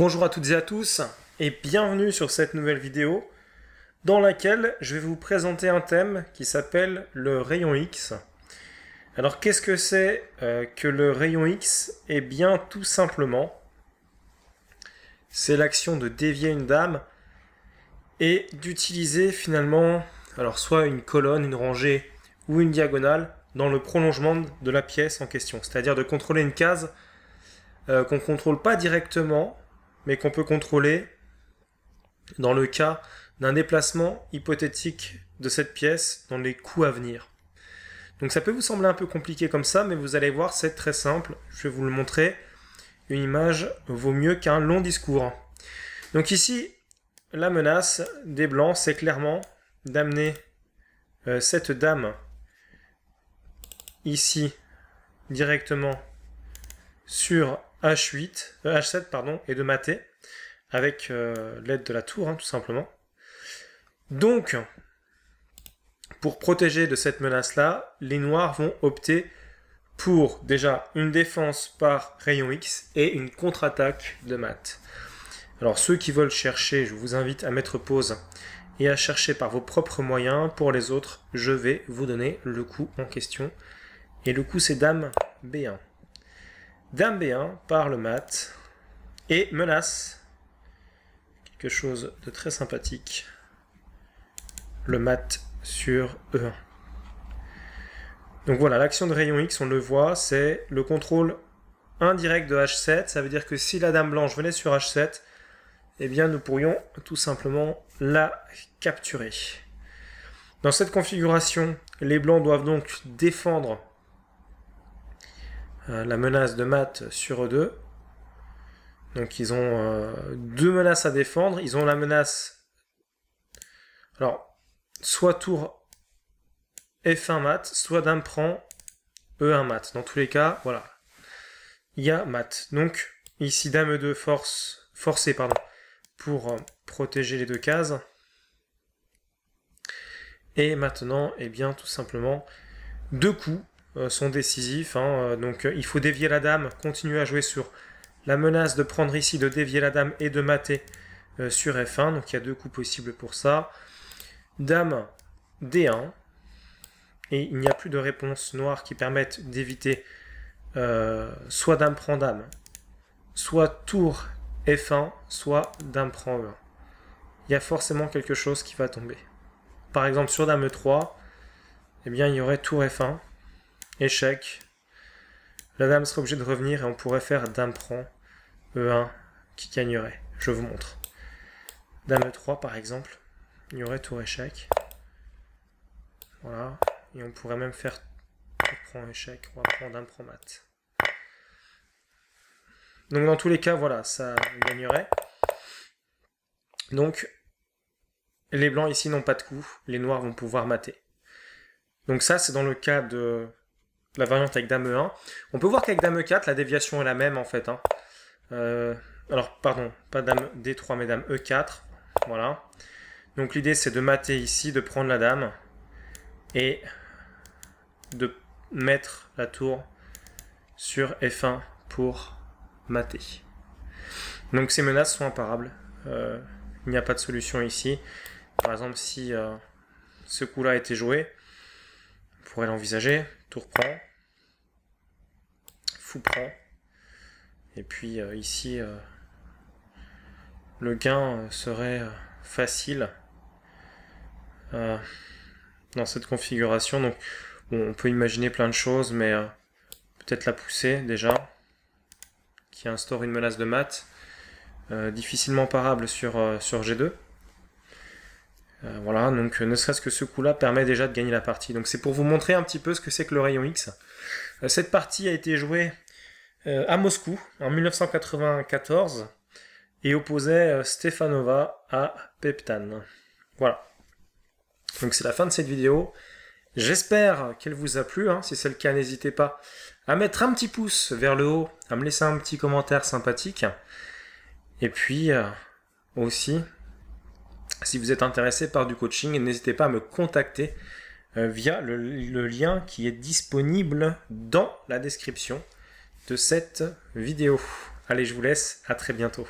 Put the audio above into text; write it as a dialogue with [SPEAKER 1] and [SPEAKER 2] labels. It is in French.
[SPEAKER 1] Bonjour à toutes et à tous et bienvenue sur cette nouvelle vidéo dans laquelle je vais vous présenter un thème qui s'appelle le rayon X. Alors qu'est-ce que c'est euh, que le rayon X Eh bien tout simplement, c'est l'action de dévier une dame et d'utiliser finalement alors soit une colonne, une rangée ou une diagonale dans le prolongement de la pièce en question. C'est-à-dire de contrôler une case euh, qu'on ne contrôle pas directement, mais qu'on peut contrôler dans le cas d'un déplacement hypothétique de cette pièce dans les coups à venir. Donc ça peut vous sembler un peu compliqué comme ça, mais vous allez voir, c'est très simple. Je vais vous le montrer. Une image vaut mieux qu'un long discours. Donc ici, la menace des Blancs, c'est clairement d'amener euh, cette dame ici directement sur H8, H7 euh, pardon, et de mater avec euh, l'aide de la tour, hein, tout simplement. Donc, pour protéger de cette menace-là, les noirs vont opter pour déjà une défense par rayon X et une contre-attaque de mat. Alors ceux qui veulent chercher, je vous invite à mettre pause et à chercher par vos propres moyens. Pour les autres, je vais vous donner le coup en question. Et le coup c'est dame B1. Dame B1 par le mat et menace. Quelque chose de très sympathique. Le mat sur E1. Donc voilà, l'action de rayon X, on le voit, c'est le contrôle indirect de H7. Ça veut dire que si la dame blanche venait sur H7, eh bien nous pourrions tout simplement la capturer. Dans cette configuration, les blancs doivent donc défendre euh, la menace de mat sur E2. Donc ils ont euh, deux menaces à défendre. Ils ont la menace... Alors, soit tour F1 mat, soit dame prend E1 mat. Dans tous les cas, voilà. Il y a mat. Donc, ici, dame E2 force, forcée, pardon, pour euh, protéger les deux cases. Et maintenant, et eh bien, tout simplement, deux coups euh, sont décisifs. Hein, euh, donc euh, il faut dévier la dame, continuer à jouer sur la menace de prendre ici, de dévier la dame et de mater sur F1. Donc il y a deux coups possibles pour ça. Dame D1. Et il n'y a plus de réponse noire qui permette d'éviter soit dame prend dame, soit tour F1, soit dame prend E1. Il y a forcément quelque chose qui va tomber. Par exemple sur dame E3, eh bien il y aurait tour F1, Échec. La dame sera obligée de revenir et on pourrait faire dame prend E1 qui gagnerait. Je vous montre. Dame E3 par exemple. Il y aurait tour échec. Voilà. Et on pourrait même faire tour prend échec. On va prendre dame prend mat. Donc dans tous les cas, voilà, ça gagnerait. Donc les blancs ici n'ont pas de coup. Les noirs vont pouvoir mater. Donc ça, c'est dans le cas de la variante avec Dame E1. On peut voir qu'avec Dame E4, la déviation est la même en fait. Hein. Euh, alors, pardon, pas Dame D3, mais Dame E4. Voilà. Donc l'idée c'est de mater ici, de prendre la dame et de mettre la tour sur F1 pour mater. Donc ces menaces sont imparables. Euh, il n'y a pas de solution ici. Par exemple, si euh, ce coup-là était joué, on pourrait l'envisager. Tour prend. Fou prend. Et puis euh, ici, euh, le gain euh, serait facile dans cette configuration. Donc, on peut imaginer plein de choses, mais peut-être la poussée déjà, qui instaure une menace de mat, difficilement parable sur, sur G2. Euh, voilà, donc euh, ne serait-ce que ce coup-là permet déjà de gagner la partie. Donc c'est pour vous montrer un petit peu ce que c'est que le rayon X. Euh, cette partie a été jouée à Moscou en 1994 et opposait Stefanova à Peptan. Voilà. Donc c'est la fin de cette vidéo. J'espère qu'elle vous a plu. Hein. Si c'est le cas, n'hésitez pas à mettre un petit pouce vers le haut, à me laisser un petit commentaire sympathique. Et puis aussi si vous êtes intéressé par du coaching, n'hésitez pas à me contacter euh, via le, lien qui est disponible dans la description de cette vidéo. Allez, je vous laisse, à très bientôt.